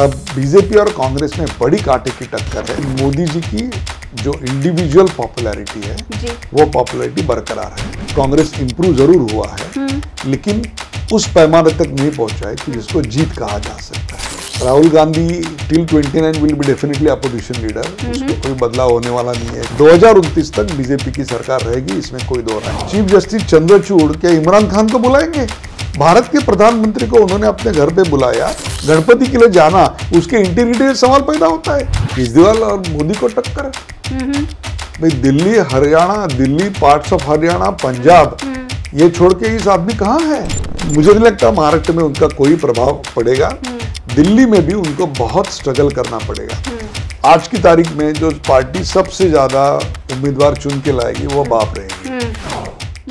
अब बीजेपी और कांग्रेस में बड़ी कांटे की टक्कर है मोदी जी की जो इंडिविजुअल पॉपुलैरिटी है वो पॉपुलैरिटी बरकरार है कांग्रेस इंप्रूव जरूर हुआ है हम्म। लेकिन उस पैमाने तक नहीं पहुंचा है कि जिसको जीत कहा जा सकता है Rahul Gandhi till 29 will be definitely opposition leader उसमें कोई बदलाव होने वाला नहीं है दो हजार तक बीजेपी की सरकार रहेगी इसमें कोई दो चीफ जस्टिस चंद्रचूड़ क्या इमरान खान को बुलाएंगे भारत के प्रधानमंत्री को उन्होंने अपने घर पे बुलाया गणपति के लिए जाना उसके इंटीग्रिटी में सवाल पैदा होता है केजरीवाल और मोदी को टक्कर भाई Delhi Haryana Delhi parts of Haryana Punjab hmm. ये छोड़ के इस आदमी कहाँ है मुझे नहीं लगता महाराष्ट्र में उनका कोई प्रभाव पड़ेगा हम्म। दिल्ली में भी उनको बहुत स्ट्रगल करना पड़ेगा हम्म। आज की तारीख में जो पार्टी सबसे ज्यादा उम्मीदवार चुन के लाएगी वो बाप रहेगी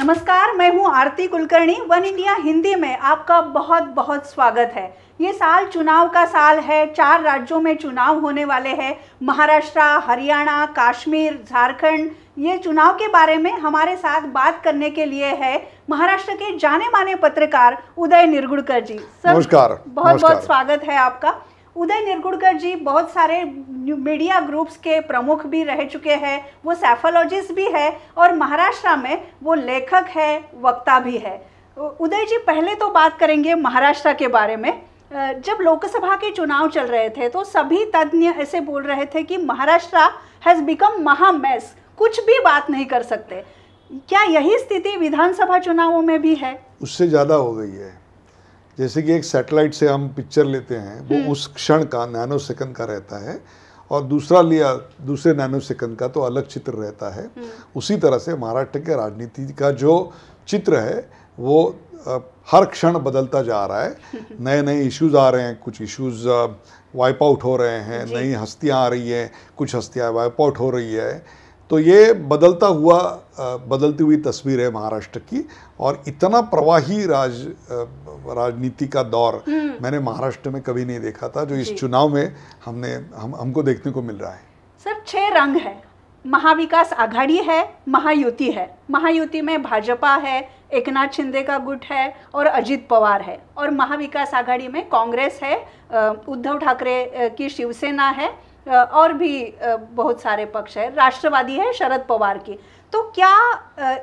नमस्कार मैं हूं आरती कुलकर्णी वन इंडिया हिंदी में आपका बहुत बहुत स्वागत है ये साल चुनाव का साल है चार राज्यों में चुनाव होने वाले हैं महाराष्ट्र हरियाणा कश्मीर झारखंड ये चुनाव के बारे में हमारे साथ बात करने के लिए है महाराष्ट्र के जाने माने पत्रकार उदय निर्गुड़कर जी सर नमस्कार बहुत नमस्कार। बहुत स्वागत है आपका उदय निरगुड़कर जी बहुत सारे मीडिया ग्रुप्स के प्रमुख भी रह चुके हैं वो सैफोलॉजिस्ट भी है और महाराष्ट्र में वो लेखक है वक्ता भी है उदय जी पहले तो बात करेंगे महाराष्ट्र के बारे में जब लोकसभा के चुनाव चल रहे थे तो सभी तज्ञ ऐसे बोल रहे थे कि Maharashtra has become Maha mess कुछ भी बात नहीं कर सकते क्या यही स्थिति विधानसभा चुनावों में भी है उससे ज़्यादा हो गई है जैसे कि एक सैटेलाइट से हम पिक्चर लेते हैं वो हम्म। उस क्षण का नैनो सेकंड का रहता है और दूसरा लिया दूसरे नैनो सेकंड का तो अलग चित्र रहता है हम्म। उसी तरह से महाराष्ट्र के राजनीति का जो चित्र है वो हर क्षण बदलता जा रहा है नए नए इश्यूज आ रहे हैं कुछ इश्यूज वाइप आउट हो रहे हैं नई हस्तियाँ आ रही हैं कुछ हस्तियाँ वाइप आउट हो रही है तो ये बदलता हुआ बदलती हुई तस्वीर है महाराष्ट्र की और इतना प्रवाही राज राजनीति का दौर हम्म। मैंने महाराष्ट्र में कभी नहीं देखा था जो इस चुनाव में हमने हम हमको देखने को मिल रहा है सर छह रंग है महाविकास आघाड़ी है महायुति है महायुति में भाजपा है एकनाथ शिंदे का गुट है और अजीत पवार है और महाविकास आघाड़ी में कांग्रेस है उद्धव ठाकरे की शिवसेना है और भी बहुत सारे पक्ष है राष्ट्रवादी है शरद पवार की तो क्या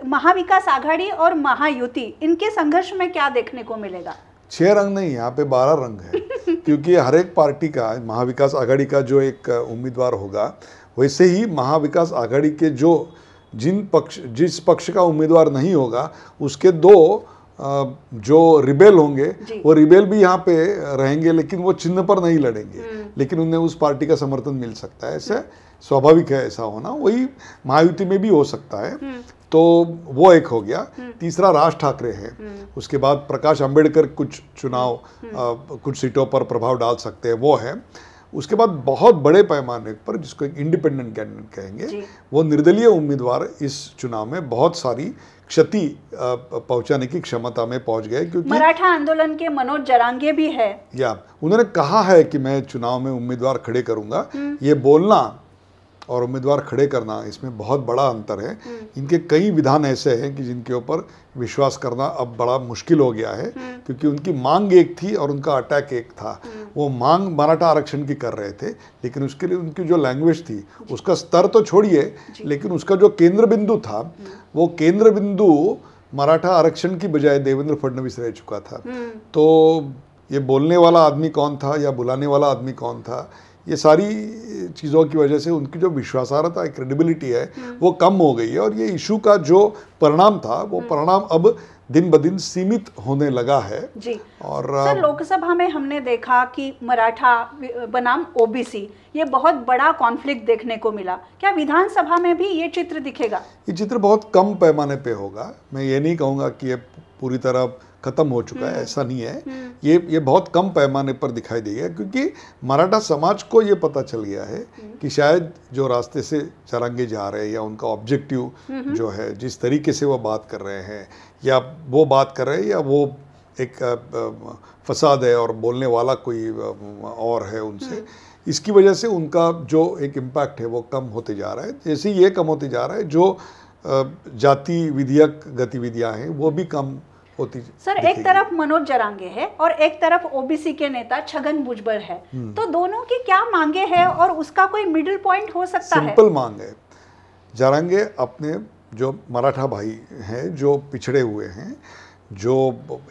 महाविकास आघाड़ी और महायुति इनके संघर्ष में क्या देखने को मिलेगा छह रंग नहीं यहाँ पे बारह रंग है क्योंकि हर एक पार्टी का महाविकास आघाड़ी का जो एक उम्मीदवार होगा वैसे ही महाविकास आघाड़ी के जो जिन पक्ष जिस पक्ष का उम्मीदवार नहीं होगा उसके दो जो रिबेल होंगे वो रिबेल भी यहाँ पे रहेंगे लेकिन वो चिन्ह पर नहीं लड़ेंगे हम्म। लेकिन उन्हें उस पार्टी का समर्थन मिल सकता है ऐसे हम्म। स्वाभाविक है ऐसा होना वही महायुति में भी हो सकता है हम्म। तो वो एक हो गया तीसरा राज ठाकरे हैं उसके बाद प्रकाश अंबेडकर कुछ चुनाव आ, कुछ सीटों पर प्रभाव डाल सकते हैं वो है उसके बाद बहुत बड़े पैमाने पर जिसको एक इंडिपेंडेंट कैंडिडेट कहेंगे वो निर्दलीय उम्मीदवार इस चुनाव में बहुत सारी क्षति पहुंचाने की क्षमता में पहुंच गए क्योंकि मराठा आंदोलन के मनोज जरांगे भी है या उन्होंने कहा है कि मैं चुनाव में उम्मीदवार खड़े करूंगा हम्म। ये बोलना और उम्मीदवार खड़े करना इसमें बहुत बड़ा अंतर है हम्म। इनके कई विधान ऐसे हैं कि जिनके ऊपर विश्वास करना अब बड़ा मुश्किल हो गया है हम्म। क्योंकि उनकी मांग एक थी और उनका अटैक एक था हम्म। वो मांग मराठा आरक्षण की कर रहे थे लेकिन उसके लिए उनकी जो लैंग्वेज थी उसका स्तर तो छोड़िए लेकिन उसका जो केंद्र बिंदु था वो केंद्र बिंदु मराठा आरक्षण की बजाय देवेंद्र फडणवीस रह चुका था तो ये बोलने वाला आदमी कौन था या बुलाने वाला आदमी कौन था ये सारी चीज़ों की वजह से उनकी जो विश्वासार्हता है क्रेडिबिलिटी हम्म। है वो कम हो गई है और ये इशू का जो परिणाम था वो हम्म। परिणाम अब दिन ब दिन सीमित होने लगा है जी और सर लोकसभा में हमने देखा कि मराठा बनाम ओबीसी ये बहुत बड़ा कॉन्फ्लिक्ट देखने को मिला क्या विधानसभा में भी ये चित्र दिखेगा ये चित्र बहुत कम पैमाने पे होगा मैं ये नहीं कहूँगा कि ये पूरी तरह खत्म हो चुका है हम्म। ऐसा नहीं है हम्म। ये ये बहुत कम पैमाने पर दिखाई देगा क्योंकि मराठा समाज को ये पता चल गया है हम्म। कि शायद जो रास्ते से चरंगे जा रहे हैं या उनका ऑब्जेक्टिव जो है जिस तरीके से वो बात कर रहे हैं या वो बात कर रहे हैं या वो एक फसाद है और बोलने वाला कोई और है उनसे इसकी वजह से उनका जो एक इम्पैक्ट है वो कम होते जा रहा है जैसे ये कम होते जा रहा है जो जाति विधियक गतिविधियां हैं वो भी कम होती सर एक तरफ मनोज जरांगे है और एक तरफ ओबीसी के नेता छगन भुजबल है हम्म। तो दोनों की क्या मांगे है हम्म। और उसका कोई मिडिल पॉइंट हो सकता सिंपल है सिंपल मांग है जरांगे अपने जो मराठा भाई हैं जो पिछड़े हुए हैं जो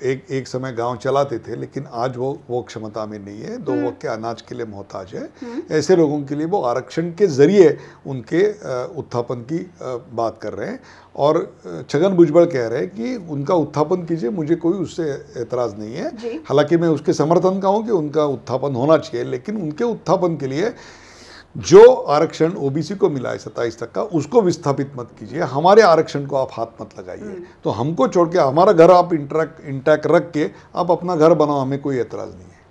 एक एक समय गांव चलाते थे लेकिन आज वो वो क्षमता में नहीं है दो वक्त हम्म। के अनाज के लिए मोहताज है हम्म। ऐसे लोगों के लिए वो आरक्षण के ज़रिए उनके उत्थापन की बात कर रहे हैं और छगन भुजबल कह रहे हैं कि उनका उत्थापन कीजिए मुझे कोई उससे एतराज़ नहीं है हालांकि मैं उसके समर्थन का हूँ कि उनका उत्थापन होना चाहिए लेकिन उनके उत्थापन के लिए जो आरक्षण ओबीसी को मिला है सत्ताईस तक का उसको विस्थापित मत कीजिए हमारे आरक्षण को आप हाथ मत लगाइए हम्म। तो हमको छोड़ के हमारा घर आप इंटैक्ट इंटैक्ट रख के आप अपना घर बनाओ हमें कोई एतराज़ नहीं है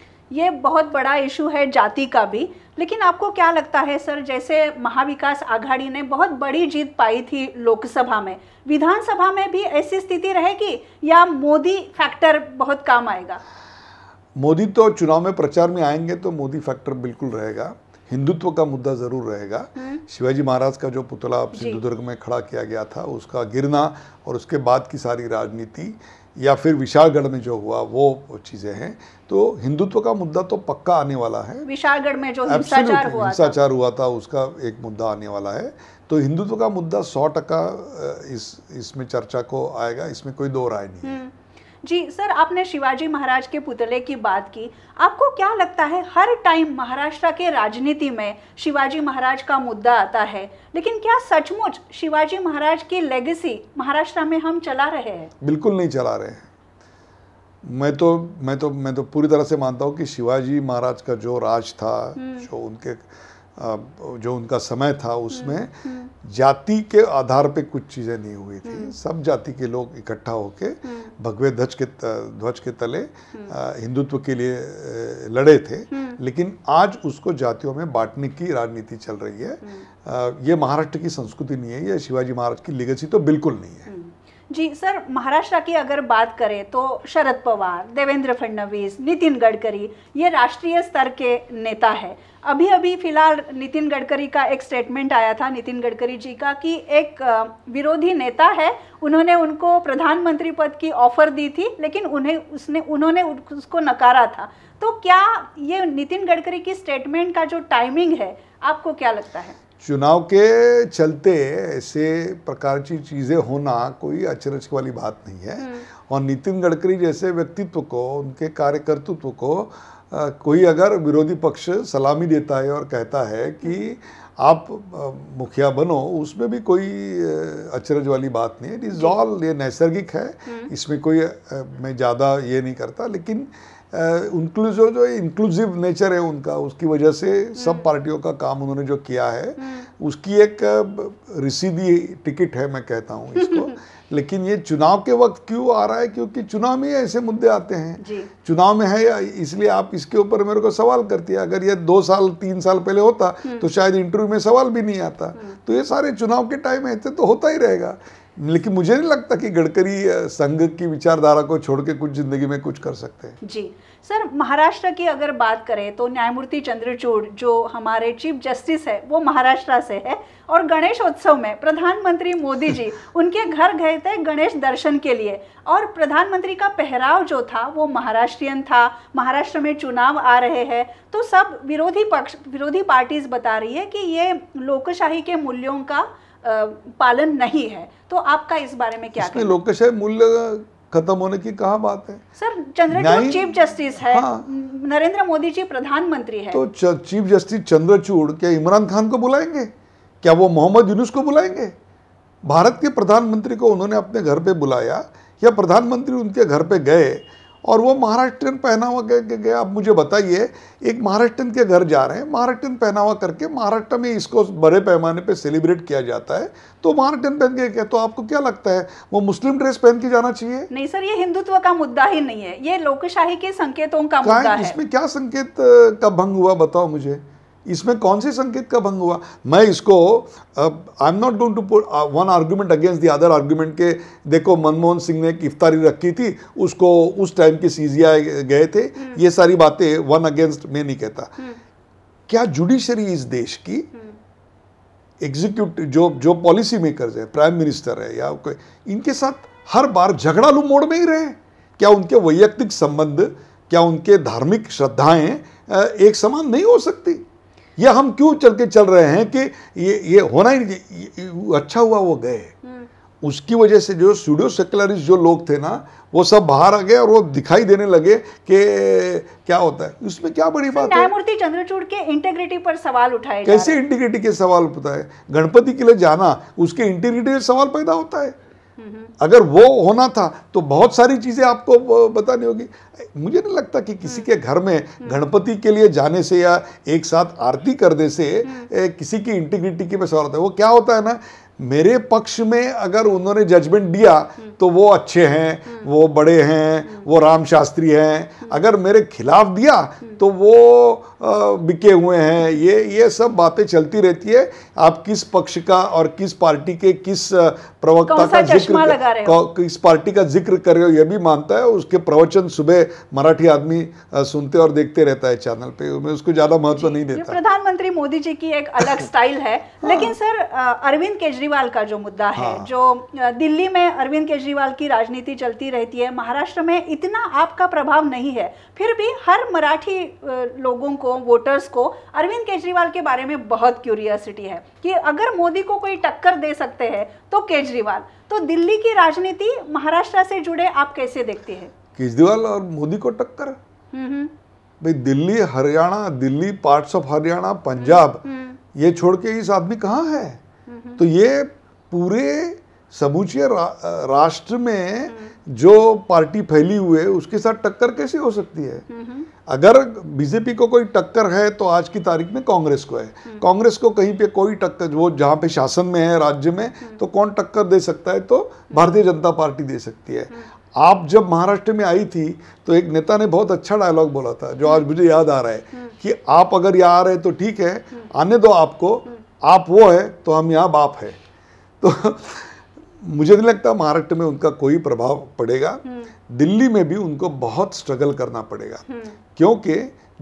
ये बहुत बड़ा इशू है जाति का भी लेकिन आपको क्या लगता है सर जैसे महाविकास आघाड़ी ने बहुत बड़ी जीत पाई थी लोकसभा में विधानसभा में भी ऐसी स्थिति रहेगी या मोदी फैक्टर बहुत काम आएगा मोदी तो चुनाव में प्रचार में आएंगे तो मोदी फैक्टर बिल्कुल रहेगा हिंदुत्व का मुद्दा जरूर रहेगा हम्म। शिवाजी महाराज का जो पुतला सिंधुदुर्ग में खड़ा किया गया था उसका गिरना और उसके बाद की सारी राजनीति या फिर विशालगढ़ में जो हुआ वो चीज़ें हैं तो हिंदुत्व का मुद्दा तो पक्का आने वाला है विशालगढ़ में जो हिंसाचार हुआ हिंसाचार हुआ था उसका एक मुद्दा आने वाला है तो हिंदुत्व का मुद्दा सौ टका इस इसमें चर्चा को आएगा इसमें कोई दो राय नहीं है हम्म। जी सर आपने शिवाजी महाराज के पुतले की बात की आपको क्या लगता है हर टाइम महाराष्ट्र के राजनीति में शिवाजी महाराज का मुद्दा आता है लेकिन क्या सचमुच शिवाजी महाराज की लेगेसी महाराष्ट्र में हम चला रहे हैं बिल्कुल नहीं चला रहे हैं मैं तो मैं तो मैं तो पूरी तरह से मानता हूँ कि शिवाजी महाराज का जो राज था हम्म। जो उनके जो उनका समय था हम्म, उसमें हम्म। जाति के आधार पे कुछ चीज़ें नहीं हुई थी हम्म। सब जाति के लोग इकट्ठा होके भगवे ध्वज के ध्वज के तले हिंदुत्व के लिए लड़े थे लेकिन आज उसको जातियों में बांटने की राजनीति चल रही है ये महाराष्ट्र की संस्कृति नहीं है ये शिवाजी महाराज की लिगेसी तो बिल्कुल नहीं है जी सर महाराष्ट्र की अगर बात करें तो शरद पवार देवेंद्र फडणवीस नितिन गडकरी ये राष्ट्रीय स्तर के नेता है अभी अभी फिलहाल नितिन गडकरी का एक स्टेटमेंट आया था नितिन गडकरी जी का कि एक विरोधी नेता है उन्होंने उनको प्रधानमंत्री पद की ऑफर दी थी लेकिन उन्हें उसने उन्होंने उसको नकारा था तो क्या ये नितिन गडकरी की स्टेटमेंट का जो टाइमिंग है आपको क्या लगता है चुनाव के चलते ऐसे प्रकार की चीज़ें होना कोई अचरज वाली बात नहीं है हम्म। और नितिन गडकरी जैसे व्यक्तित्व को उनके कार्यकर्तृत्व को कोई अगर विरोधी पक्ष सलामी देता है और कहता है कि आप मुखिया बनो उसमें भी कोई अचरज वाली बात नहीं है इट इज़ ऑल ये नैसर्गिक है हम्म। इसमें कोई मैं ज़्यादा ये नहीं करता लेकिन उनक्लूसिव जो इंक्लूसिव नेचर है उनका उसकी वजह से सब हम्म। पार्टियों का काम उन्होंने जो किया है हम्म। उसकी एक रिसीदी टिकट है मैं कहता हूँ इसको लेकिन ये चुनाव के वक्त क्यों आ रहा है क्योंकि चुनाव में ऐसे मुद्दे आते हैं चुनाव में है या इसलिए आप इसके ऊपर मेरे को सवाल करती है अगर ये दो साल तीन साल पहले होता हम्म। तो शायद इंटरव्यू में सवाल भी नहीं आता तो ये सारे चुनाव के टाइम ऐसे तो होता ही रहेगा लेकिन मुझे नहीं लगता कि गडकरी संघ की विचारधारा को छोड़ के कुछ जिंदगी में कुछ कर सकते हैं जी सर महाराष्ट्र की अगर बात करें तो न्यायमूर्ति चंद्रचूड़ जो हमारे चीफ जस्टिस है वो महाराष्ट्र से है और गणेश उत्सव में प्रधानमंत्री मोदी जी उनके घर गए थे गणेश दर्शन के लिए और प्रधानमंत्री का पहराव जो था वो महाराष्ट्रियन था महाराष्ट्र में चुनाव आ रहे हैं तो सब विरोधी पक्ष विरोधी पार्टीज बता रही है कि ये लोकशाही के मूल्यों का पालन नहीं है तो आपका इस बारे में क्या लोकशय मूल्य खत्म होने की कहा बात है सर चंद्रचूड़ चीफ जस्टिस है हाँ, नरेंद्र मोदी जी प्रधानमंत्री है तो चीफ जस्टिस चंद्रचूड़ क्या इमरान खान को बुलाएंगे क्या वो मोहम्मद यूनुस को बुलाएंगे भारत के प्रधानमंत्री को उन्होंने अपने घर पे बुलाया या प्रधानमंत्री उनके घर पे गए और वो महाराष्ट्रियन पहनावा गया आप मुझे बताइए एक महाराष्ट्रियन के घर जा रहे हैं महाराष्ट्रियन पहनावा करके महाराष्ट्र में इसको बड़े पैमाने पे सेलिब्रेट किया जाता है तो महाराष्ट्रियन पहन के क्या तो आपको क्या लगता है वो मुस्लिम ड्रेस पहन के जाना चाहिए नहीं सर ये हिंदुत्व का मुद्दा ही नहीं है ये लोकशाही के संकेतों का मुद्दा है इसमें क्या संकेत का भंग हुआ बताओ मुझे इसमें कौन से संकेत का भंग हुआ मैं इसको I am not going to put one argument against the other argument के देखो मनमोहन सिंह ने एक इफ्तारी रखी थी उसको उस टाइम के सी गए थे हम्म। ये सारी बातें वन अगेंस्ट मैं नहीं कहता हम्म। क्या जुडिशरी इस देश की एग्जीक्यूटिव हम्म। जो जो पॉलिसी मेकर्स है प्राइम मिनिस्टर है या कोई इनके साथ हर बार झगड़ालू मोड़ में ही रहे क्या उनके वैयक्तिक संबंध क्या उनके धार्मिक श्रद्धाएं एक समान नहीं हो सकती ये हम क्यों चल के चल रहे हैं कि ये ये होना ही नहीं अच्छा हुआ वो गए हम्म। उसकी वजह से जो स्टूडियो सेकुलरिस्ट जो लोग थे ना वो सब बाहर आ गए और वो दिखाई देने लगे कि क्या होता है उसमें क्या बड़ी बात है चंद्रचूड़ के इंटीग्रिटी पर सवाल उठाए कैसे इंटीग्रिटी के सवाल उठाए गणपति के लिए जाना उसके इंटीग्रिटी सवाल पैदा होता है अगर वो होना था तो बहुत सारी चीज़ें आपको बतानी होगी मुझे नहीं लगता कि किसी के घर में गणपति के लिए जाने से या एक साथ आरती करने से हम्म। किसी की इंटीग्रिटी की में सवाल होता है वो क्या होता है ना मेरे पक्ष में अगर उन्होंने जजमेंट दिया हम्म। तो वो अच्छे हैं हम्म। वो बड़े हैं वो राम शास्त्री हैं अगर मेरे खिलाफ दिया तो वो बिके हुए हैं ये ये सब बातें चलती रहती है आप किस पक्ष का और किस पार्टी के किस प्रवक्ता का जिक्र लगा रहे हो? किस पार्टी का जिक्र कर रहे हो यह भी मानता है उसके प्रवचन सुबह मराठी आदमी सुनते और देखते रहता है चैनल पे मैं उसको ज्यादा महत्व नहीं देता प्रधानमंत्री मोदी जी की एक अलग स्टाइल है हाँ। लेकिन सर अरविंद केजरीवाल का जो मुद्दा है हाँ। जो दिल्ली में अरविंद केजरीवाल की राजनीति चलती रहती है महाराष्ट्र में इतना आपका प्रभाव नहीं है फिर भी हर मराठी लोगों को लोगों वोटर्स को अरविंद केजरीवाल के बारे में बहुत क्यूरियसिटी है कि अगर मोदी को कोई टक्कर दे सकते हैं तो केजरीवाल तो दिल्ली की राजनीति महाराष्ट्र से जुड़े आप कैसे देखते हैं केजरीवाल और मोदी को टक्कर हम्म, हम्म। भाई Delhi Haryana Delhi parts of Haryana Punjab hmm, ये छोड़ के इस आदमी कहाँ है तो ये पूरे समूचे रा, राष्ट्र में जो पार्टी फैली हुई है उसके साथ टक्कर कैसे हो सकती है अगर बीजेपी को कोई टक्कर है तो आज की तारीख में कांग्रेस को है हम्म। कांग्रेस को कहीं पे कोई टक्कर वो जहाँ पे शासन में है राज्य में हम्म। तो कौन टक्कर दे सकता है तो हम्म। भारतीय जनता पार्टी दे सकती है आप जब महाराष्ट्र में आई थी तो एक नेता ने बहुत अच्छा डायलॉग बोला था जो आज मुझे याद आ रहा है कि आप अगर यहाँ आ रहे तो ठीक है आने दो आपको आप वो है तो हम यहाँ बाप है तो मुझे नहीं लगता महाराष्ट्र में उनका कोई प्रभाव पड़ेगा हम्म। दिल्ली में भी उनको बहुत स्ट्रगल करना पड़ेगा हम्म। क्योंकि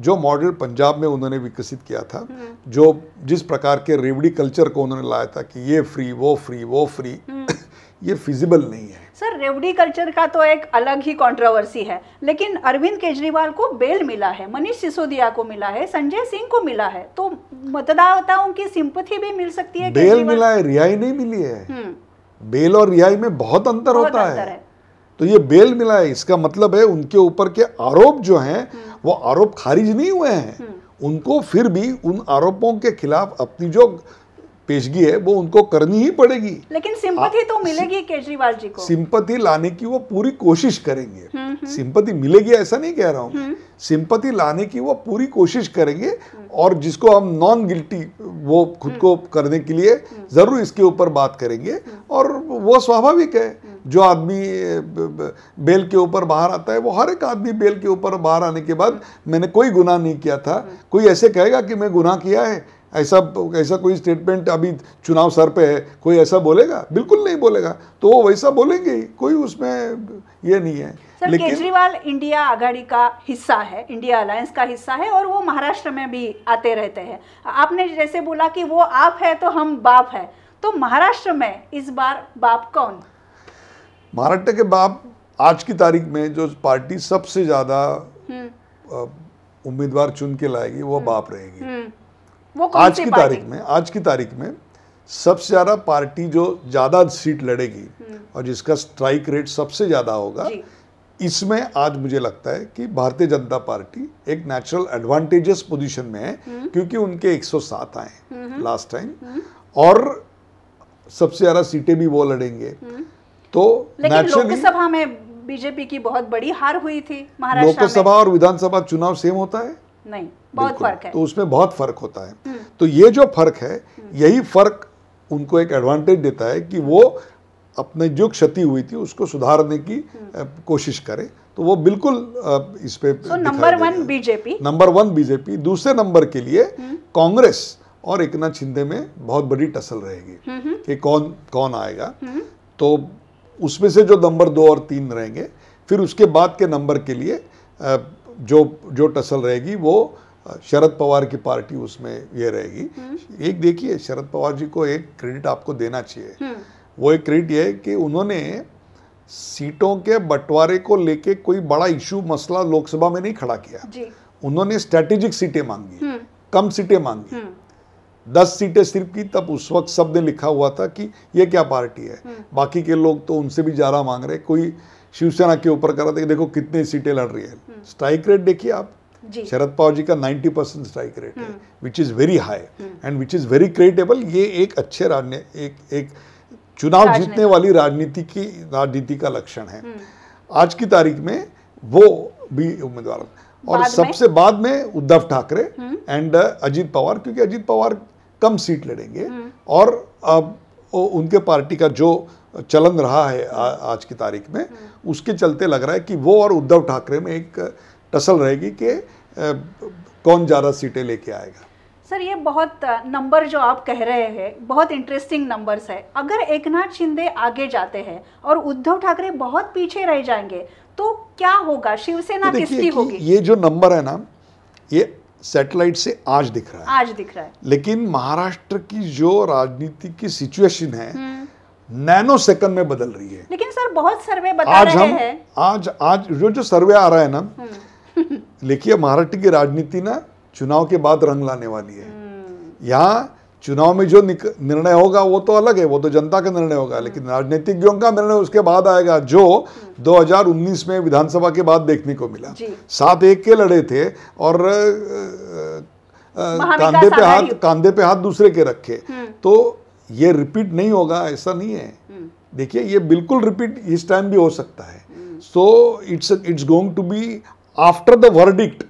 जो मॉडल पंजाब में उन्होंने विकसित किया था हम्म। जो जिस प्रकार के रेवड़ी कल्चर को उन्होंने लाया था कि ये फ्री वो फ्री वो फ्री ये फिजिबल नहीं है सर रेवडी कल्चर का तो एक अलग ही कंट्रोवर्सी है लेकिन अरविंद केजरीवाल को बेल मिला है मनीष सिसोदिया को मिला है संजय सिंह को मिला है तो मतदाताओं की सिंपथी भी मिल सकती है बेल मिला है रिहाई नहीं मिली है बेल और रिहाई में बहुत अंतर बहुत होता अंतर है।, है तो ये बेल मिला है इसका मतलब है उनके ऊपर के आरोप जो हैं हम्म। वो आरोप खारिज नहीं हुए हैं हम्म। उनको फिर भी उन आरोपों के खिलाफ अपनी जो पेशगी है वो उनको करनी ही पड़ेगी लेकिन सिंपति तो मिलेगी केजरीवाल जी को सिंपति लाने की वो पूरी कोशिश करेंगे सिंपति हम्म, हम्म। मिलेगी ऐसा नहीं कह रहा हूँ सिंपति हम्म। लाने की वो पूरी कोशिश करेंगे और जिसको हम नॉन गिल्टी वो खुद को करने के लिए जरूर इसके ऊपर बात करेंगे और वो स्वाभाविक है जो आदमी बेल के ऊपर बाहर आता है वो हर एक आदमी बेल के ऊपर बाहर आने के बाद मैंने कोई गुनाह नहीं किया था कोई ऐसे कहेगा कि मैं गुनाह किया है ऐसा ऐसा कोई स्टेटमेंट अभी चुनाव सर पे है कोई ऐसा बोलेगा बिल्कुल नहीं बोलेगा तो वो वैसा बोलेंगे कोई उसमें ये नहीं है सर केजरीवाल इंडिया आघाड़ी का हिस्सा है इंडिया अलायंस का हिस्सा है और वो महाराष्ट्र में भी आते रहते हैं आपने जैसे बोला कि वो आप है तो हम बाप है तो महाराष्ट्र में इस बार बाप कौन महाराष्ट्र के बाप आज की तारीख में जो पार्टी सबसे ज़्यादा हम्म। उम्मीदवार चुन के लाएगी वो हम्म। बाप रहेगी हम्म। वो कौन आज की तारीख में आज की तारीख में सबसे ज़्यादा पार्टी जो ज़्यादा सीट लड़ेगी हम्म। और जिसका स्ट्राइक रेट सबसे ज़्यादा होगा इसमें आज मुझे लगता है कि भारतीय जनता पार्टी एक नेचुरल एडवांटेजेस पोजीशन में है हम्म। क्योंकि उनके 107 आए लास्ट टाइम हम्म। और सबसे ज़्यादा सीटें भी वो लड़ेंगे तो लोकसभा में बीजेपी की बहुत बड़ी हार हुई थी लोकसभा और विधानसभा चुनाव सेम होता है नहीं बहुत फर्क है तो उसमें बहुत फर्क होता है हम्म। तो ये जो फर्क है हम्म। यही फर्क उनको एक एडवांटेज देता है कि वो अपने जो क्षति हुई थी उसको सुधारने की हम्म। कोशिश करें तो वो बिल्कुल इस पे number one BJP number one BJP दूसरे नंबर के लिए कांग्रेस और एक नाथ शिंदे में बहुत बड़ी टसल रहेगी कि कौन कौन आएगा तो उसमें से जो नंबर दो और तीन रहेंगे फिर उसके बाद के नंबर के लिए जो जो टसल रहेगी वो शरद पवार की पार्टी उसमें ये रहेगी हम्म। एक देखिए शरद पवार जी को एक क्रेडिट आपको देना चाहिए हम्म। वो एक क्रेडिट ये है कि उन्होंने सीटों के बंटवारे को लेके कोई बड़ा इशू मसला लोकसभा में नहीं खड़ा किया जी। उन्होंने स्ट्रेटेजिक सीटें मांगी हम्म। कम सीटें मांगी दस सीटें सिर्फ की तब उस वक्त सब ने लिखा हुआ था कि ये क्या पार्टी है बाकी के लोग तो उनसे भी ज़्यादा मांग रहे कोई शिवसेना के ऊपर कर रहे थे देखो कितनी सीटें लड़ रही है स्ट्राइक हम्म। रेट देखिए आप शरद पवार जी का 90 परसेंट स्ट्राइक रेट है which is very high and which is very creditable ये एक अच्छे राजनीति एक एक चुनाव जीतने वाली राजनीति की राजनीति का लक्षण है हम्म। आज की तारीख में वो भी उम्मीदवार और सबसे बाद में Uddhav Thackeray and hmm. uh, Ajit Pawar क्योंकि अजीत पवार कम सीट लड़ेंगे और अब उनके पार्टी का जो चलन रहा है आ, आज की तारीख में उसके चलते लग रहा है कि वो और उद्धव ठाकरे में एक टसल रहेगी कि कौन ज़्यादा सीटें लेके आएगा सर ये बहुत नंबर जो आप कह रहे हैं बहुत इंटरेस्टिंग नंबर्स है अगर एक नाथ शिंदे आगे जाते हैं और उद्धव ठाकरे बहुत पीछे रह जाएंगे तो क्या होगा शिवसेना तो किसकी होगी ये जो नंबर है ना ये सैटेलाइट से आज दिख रहा है आज दिख रहा है लेकिन महाराष्ट्र की जो राजनीति की सिचुएशन है हम्म। नैनो सेकंड में बदल रही है लेकिन सर बहुत सर्वे बता आज रहे हम हैं। आज आज जो जो सर्वे आ रहा है ना देखिए हम्म। महाराष्ट्र की राजनीति ना चुनाव के बाद रंग लाने वाली है हम्म। यहाँ चुनाव में जो निर्णय होगा वो तो अलग है वो तो जनता का निर्णय होगा हम्म। लेकिन राजनीतिज्ञों का निर्णय उसके बाद आएगा जो 2019 में विधानसभा के बाद देखने को मिला सात एक के लड़े थे और कांधे पे हाथ कांधे पे हाथ दूसरे के रखे तो ये रिपीट नहीं होगा ऐसा नहीं है हम्म। देखिए ये बिल्कुल रिपीट इस टाइम भी हो सकता है so it's it's going to be after the verdict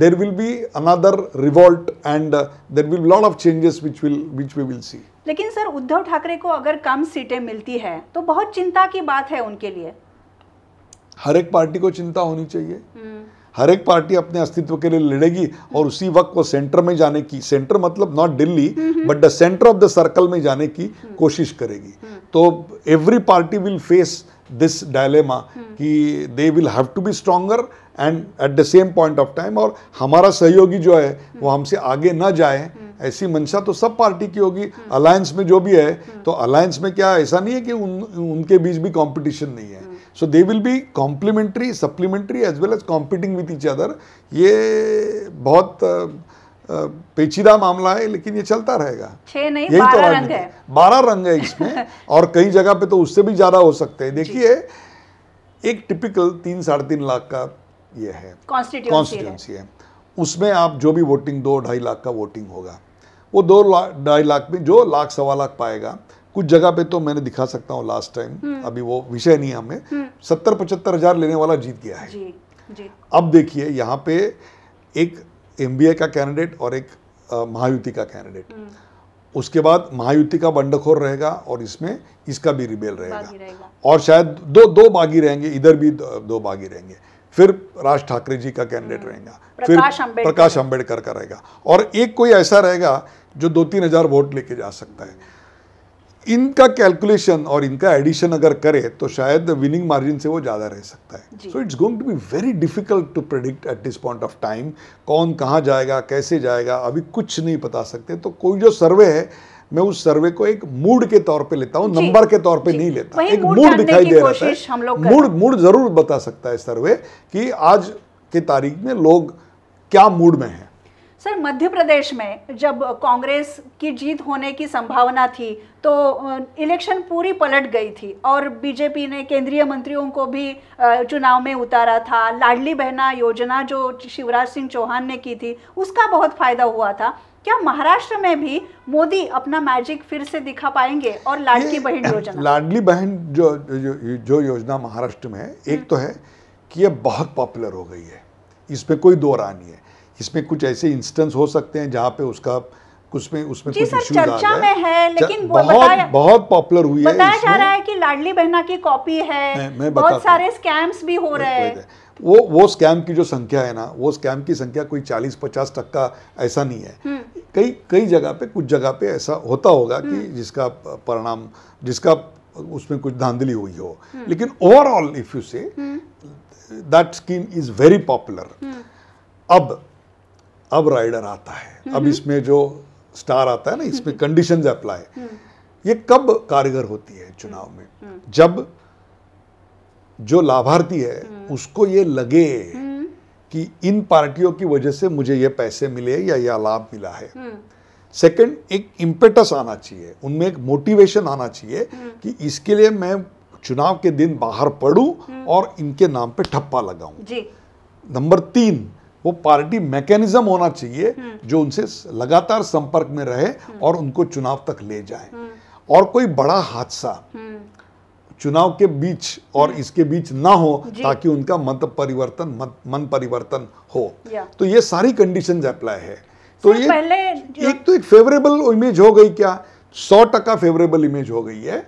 there will be another revolt and there will lot of changes which will which we will see लेकिन सर उद्धव ठाकरे को अगर कम सीटें मिलती है तो बहुत चिंता की बात है उनके लिए हर एक पार्टी को चिंता होनी चाहिए हम्म। हर एक पार्टी अपने अस्तित्व के लिए लड़ेगी और उसी वक्त वो सेंटर में जाने की सेंटर मतलब not Delhi but the centre of the circle में जाने की हम्म। कोशिश करेगी हम्म। तो every party will face this dilemma कि they will have to be stronger and at the same point of time और हमारा सहयोगी जो है हम्म। वो हमसे आगे ना जाए ऐसी मंशा तो सब पार्टी की होगी अलायंस में जो भी है तो अलायंस में क्या ऐसा नहीं है कि उन उनके बीच भी कॉम्पिटिशन नहीं है so they will be complementary supplementary as well as competing with each other ये बहुत पेचीदा मामला है लेकिन ये चलता रहेगा नहीं यही तो रंग है बारह रंग है इसमें और कई जगह पे तो उससे भी ज़्यादा हो सकते हैं देखिए एक टिपिकल तीन साढ़े तीन लाख का ये है कॉन्स्टिट्यूंसी है उसमें आप जो भी वोटिंग दो ढाई लाख का वोटिंग होगा वो दो ढाई लाख में जो लाख सवा लाख पाएगा कुछ जगह पे तो मैंने दिखा सकता हूँ लास्ट टाइम हम्म। अभी वो विषय नहीं हमें हम्म। सत्तर पचहत्तर हजार लेने वाला जीत गया है जी, जी. अब देखिए यहाँ पे एक एम का कैंडिडेट और एक महायुति का कैंडिडेट हम्म। उसके बाद महायुति का बंडखोर रहेगा और इसमें इसका भी रिबेल रहेगा, और शायद दो दो बागी रहेंगे इधर भी दो, दो बागी रहेंगे फिर राज ठाकरे जी का कैंडिडेट रहेगा फिर प्रकाश अंबेडकर का रहेगा और एक कोई ऐसा रहेगा जो दो तीन हजार वोट लेके जा सकता है इनका कैलकुलेशन और इनका एडिशन अगर करें तो शायद विनिंग मार्जिन से वो ज़्यादा रह सकता है so it's going to be very difficult to predict at this point of time कौन कहाँ जाएगा कैसे जाएगा अभी कुछ नहीं बता सकते तो कोई जो सर्वे है मैं उस सर्वे को एक मूड के तौर पे लेता हूँ नंबर के तौर पे नहीं लेता एक मूड दिखाई दे रहा है मूड मूड जरूर बता सकता है सर्वे कि आज के तारीख में लोग क्या मूड में है सर मध्य प्रदेश में जब कांग्रेस की जीत होने की संभावना थी तो इलेक्शन पूरी पलट गई थी और बीजेपी ने केंद्रीय मंत्रियों को भी चुनाव में उतारा था लाडली बहना योजना जो शिवराज सिंह चौहान ने की थी उसका बहुत फायदा हुआ था क्या महाराष्ट्र में भी मोदी अपना मैजिक फिर से दिखा पाएंगे और लाडली बहन योजना लाडली बहन जो जो, जो योजना महाराष्ट्र में है एक हम्म। तो है कि यह बहुत पॉपुलर हो गई है इस पर कोई दो राय नहीं है इसमें कुछ ऐसे इंस्टेंस हो सकते हैं जहाँ पे उसका कुछ में उसमें जी सर चर्चा में है लेकिन वो बहुत बहुत पॉपुलर हुई है बताया जा रहा है कि लाडली बहना की कॉपी है मैं, मैं बहुत सारे स्कैम्स भी हो रहे हैं वो वो स्कैम की जो संख्या है ना वो स्कैम की संख्या कोई 40-50 टक्का ऐसा नहीं है हम्म। कई कई जगह पे कुछ जगह पे ऐसा होता होगा कि हम्म। जिसका परिणाम जिसका उसमें कुछ धांधली हुई हो हम्म। लेकिन overall if you say that scheme is very popular अब अब राइडर आता है अब इसमें जो स्टार आता है ना इसमें कंडीशंस अप्लाई हम्म। ये कब कारगर होती है चुनाव में हम्म। हम्म। जब जो लाभार्थी है उसको ये लगे कि इन पार्टियों की वजह से मुझे ये पैसे मिले या यह लाभ मिला है सेकंड एक इम्पेटस आना चाहिए उनमें एक मोटिवेशन आना चाहिए कि इसके लिए मैं चुनाव के दिन बाहर पढ़ू और इनके नाम पे ठप्पा लगाऊं नंबर तीन वो पार्टी मैकेनिज्म होना चाहिए हम्म। जो उनसे लगातार संपर्क में रहे हम्म। और उनको चुनाव तक ले जाए हम्म। और कोई बड़ा हादसा चुनाव के बीच और इसके बीच ना हो ताकि उनका मत परिवर्तन मत, मन परिवर्तन हो तो ये सारी कंडीशन अप्लाई है तो ये पहले एक तो एक फेवरेबल इमेज हो गई क्या सौ टका फेवरेबल इमेज हो गई है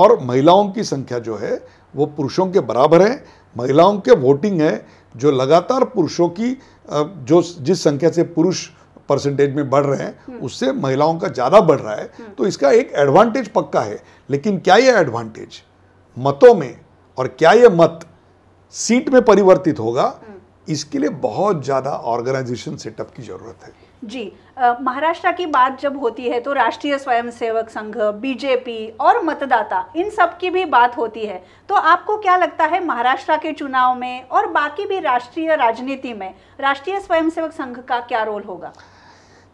और महिलाओं की संख्या जो है वो पुरुषों के बराबर है महिलाओं के वोटिंग है जो लगातार पुरुषों की जो जिस संख्या से पुरुष परसेंटेज में बढ़ रहे हैं हम्म। उससे महिलाओं का ज़्यादा बढ़ रहा है हम्म। तो इसका एक एडवांटेज पक्का है लेकिन क्या ये एडवांटेज मतों में और क्या ये मत सीट में परिवर्तित होगा हम्म। इसके लिए बहुत ज़्यादा ऑर्गेनाइजेशन सेटअप की ज़रूरत है जी महाराष्ट्र की बात जब होती है तो राष्ट्रीय स्वयंसेवक संघ बीजेपी और मतदाता इन सब की भी बात होती है तो आपको क्या लगता है महाराष्ट्र के चुनाव में और बाकी भी राष्ट्रीय राजनीति में राष्ट्रीय स्वयंसेवक संघ का क्या रोल होगा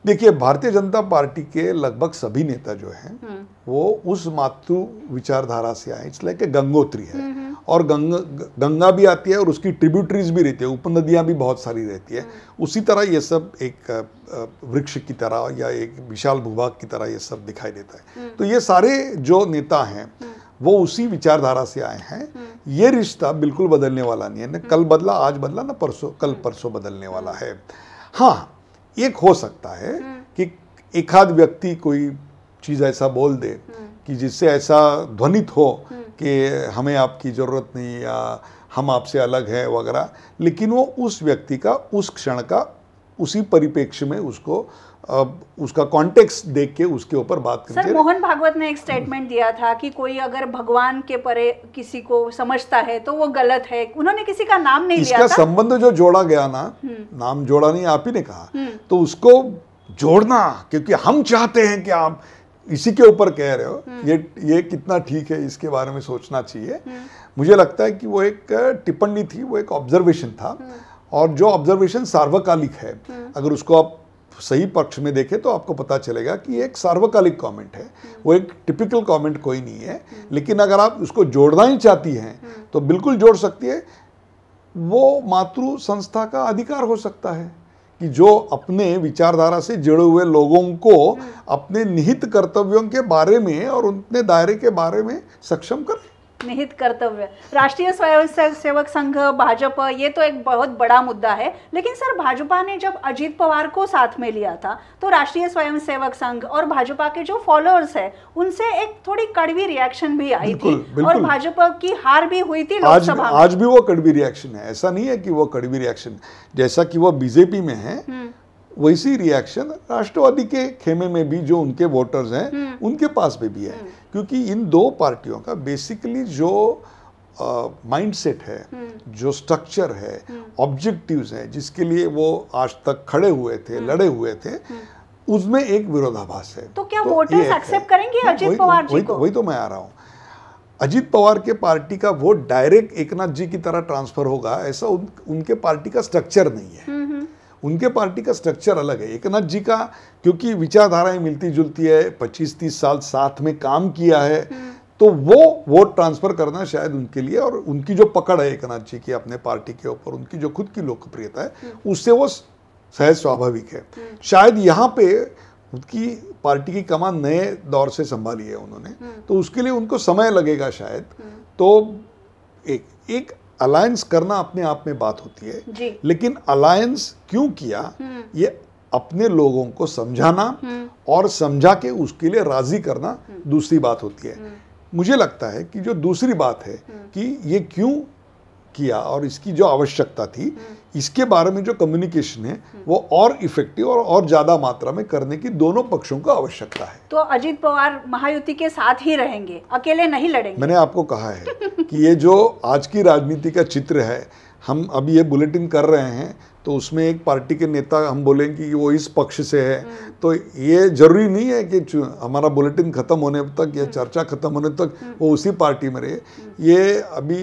देखिए भारतीय जनता पार्टी के लगभग सभी नेता जो हैं हम्म। वो उस मातृ विचारधारा से आए इसलिए कि गंगोत्री है हम्म, हम्म। और गंग, गंगा भी आती है और उसकी ट्रिब्यूटरीज भी रहती है उपनदियाँ भी बहुत सारी रहती है उसी तरह ये सब एक वृक्ष की तरह या एक विशाल भूभाग की तरह ये सब दिखाई देता है तो ये सारे जो नेता हैं वो उसी विचारधारा से आए हैं ये रिश्ता बिल्कुल बदलने वाला नहीं है ना कल बदला आज बदला ना परसों कल परसों बदलने वाला है हाँ एक हो सकता है हम्म। कि एकाध व्यक्ति कोई चीज़ ऐसा बोल दे हम्म। कि जिससे ऐसा ध्वनित हो हम्म। कि हमें आपकी ज़रूरत नहीं या हम आपसे अलग है वगैरह लेकिन वो उस व्यक्ति का उस क्षण का उसी परिपेक्ष में उसको अब उसका कॉन्टेक्स्ट देख के उसके ऊपर बात करें सर मोहन भागवत ने एक स्टेटमेंट दिया था कि कोई अगर भगवान के परे किसी को समझता है तो वो गलत है उन्होंने किसी का नाम नहीं इसका लिया संबंध जो जोड़ा गया ना हम्म। नाम जोड़ा नहीं आप ही ने कहा हम्म। तो उसको जोड़ना क्योंकि हम चाहते हैं कि आप इसी के ऊपर कह रहे हो हम्म। ये ये कितना ठीक है इसके बारे में सोचना चाहिए मुझे लगता है कि वो एक टिप्पणी थी वो एक ऑब्जर्वेशन था और जो ऑब्जर्वेशन सार्वकालिक है अगर उसको आप सही पक्ष में देखें तो आपको पता चलेगा कि एक सार्वकालिक कमेंट है वो एक टिपिकल कमेंट कोई नहीं है लेकिन अगर आप उसको जोड़ना ही चाहती हैं तो बिल्कुल जोड़ सकती है वो मातृ संस्था का अधिकार हो सकता है कि जो अपने विचारधारा से जुड़े हुए लोगों को अपने निहित कर्तव्यों के बारे में और उनके दायरे के बारे में सक्षम करें निहित कर्तव्य राष्ट्रीय स्वयंसेवक संघ भाजपा ये तो एक बहुत बड़ा मुद्दा है लेकिन सर भाजपा ने जब अजीत पवार को साथ में लिया था तो राष्ट्रीय स्वयंसेवक संघ और भाजपा के जो फॉलोअर्स है उनसे एक थोड़ी कड़वी रिएक्शन भी आई बिल्कुल, थी बिल्कुल। और भाजपा की हार भी हुई थी आज, आज भी वो कड़वी रिएक्शन है ऐसा नहीं है कि वो कड़वी रिएक्शन जैसा कि वो बीजेपी में है हम्म. वैसी रिएक्शन राष्ट्रवादी के खेमे में भी जो उनके वोटर्स हैं हम्म। उनके पास में भी है हम्म। क्योंकि इन दो पार्टियों का बेसिकली जो माइंडसेट है हम्म। जो स्ट्रक्चर है ऑब्जेक्टिव्स हैं जिसके लिए वो आज तक खड़े हुए थे लड़े हुए थे उसमें एक विरोधाभास है तो क्या वोटर्स तो एक्सेप्ट करेंगे अजीत तो, पवार जी तो, को वही तो मैं आ रहा हूँ अजीत पवार के पार्टी का वोट डायरेक्ट एकनाथ जी की तरह ट्रांसफर होगा ऐसा उन, उनके पार्टी का स्ट्रक्चर नहीं है उनके पार्टी का स्ट्रक्चर अलग है एक नाथ जी का क्योंकि विचारधाराएं मिलती जुलती है पच्चीस तीस साल साथ में काम किया है हम्म। तो वो वोट ट्रांसफर करना शायद उनके लिए और उनकी जो पकड़ है एक नाथ जी की अपने पार्टी के ऊपर उनकी जो खुद की लोकप्रियता है हम्म। उससे वो सहज स्वाभाविक है हम्म। शायद यहाँ पे उनकी पार्टी की कमान नए दौर से संभाली है उन्होंने तो उसके लिए उनको समय लगेगा शायद तो एक एक अलायंस करना अपने आप में बात होती है लेकिन अलायंस क्यों किया हम्म। ये अपने लोगों को समझाना हम्म। और समझा के उसके लिए राजी करना हम्म। दूसरी बात होती है मुझे लगता है कि जो दूसरी बात है कि ये क्यों किया और इसकी जो आवश्यकता थी इसके बारे में जो कम्युनिकेशन है वो और इफेक्टिव और और ज्यादा मात्रा में करने की दोनों पक्षों को आवश्यकता है तो अजीत पवार महायुति के साथ ही रहेंगे अकेले नहीं लड़ेंगे मैंने आपको कहा है कि ये जो आज की राजनीति का चित्र है हम अभी ये बुलेटिन कर रहे हैं तो उसमें एक पार्टी के नेता हम बोलेंगे कि वो इस पक्ष से है तो ये जरूरी नहीं है कि हमारा बुलेटिन ख़त्म होने तक या चर्चा ख़त्म होने तक वो उसी पार्टी में रहे ये अभी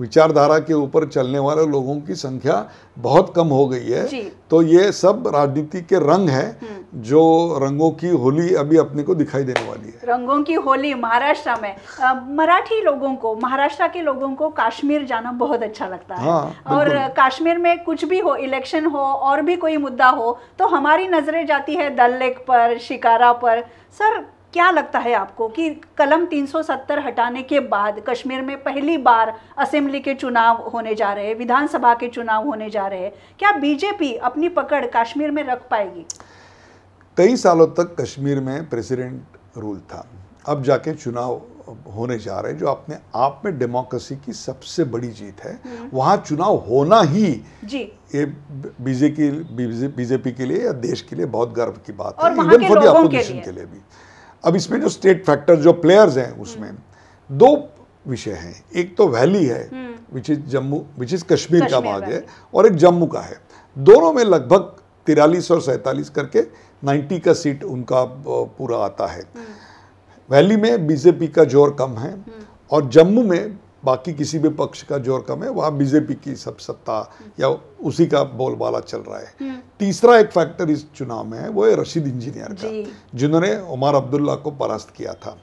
विचारधारा के ऊपर चलने वाले लोगों की संख्या बहुत कम हो गई है तो ये सब राजनीति के रंग हैं हम्म। जो रंगों की होली अभी अपने को दिखाई देने वाली है रंगों की होली महाराष्ट्र में मराठी लोगों को महाराष्ट्र के लोगों को कश्मीर जाना बहुत अच्छा लगता है हाँ, और कश्मीर में कुछ भी हो इलेक्शन हो और भी कोई मुद्दा हो तो हमारी नज़रें जाती है दल लेक पर शिकारा पर सर क्या लगता है आपको कि कलम 370 हटाने के बाद कश्मीर में पहली बार असेंबली के चुनाव होने जा रहे हैं विधानसभा के चुनाव होने जा रहे हैं क्या बीजेपी अपनी पकड़ कश्मीर में रख पाएगी कई सालों तक कश्मीर में प्रेसिडेंट रूल था अब जाके चुनाव होने जा रहे हैं जो अपने आप में डेमोक्रेसी की सबसे बड़ी जीत है वहां चुनाव होना ही जी ये बीजेपी बीजेपी के लिए या देश के लिए बहुत गर्व की बात और है इवन फॉर दी अपोजिशन के लिए भी अब इसमें जो स्टेट फैक्टर जो प्लेयर्स हैं उसमें दो विषय हैं एक तो वैली है which hmm. Is Jammu which is Kashmir का भाग है और एक जम्मू का है दोनों में लगभग तिरालीस और सैतालीस करके 90 का सीट उनका पूरा आता है हम्म। वैली में बीजेपी का जोर कम है हम्म। और जम्मू में बाकी किसी भी पक्ष का जोर कम है वहाँ बीजेपी की सब सत्ता हम्म। या उसी का बोलबाला चल रहा है हम्म। तीसरा एक फैक्टर इस चुनाव में है वो है रशीद इंजीनियर का जिन्होंने उमर अब्दुल्ला को परास्त किया था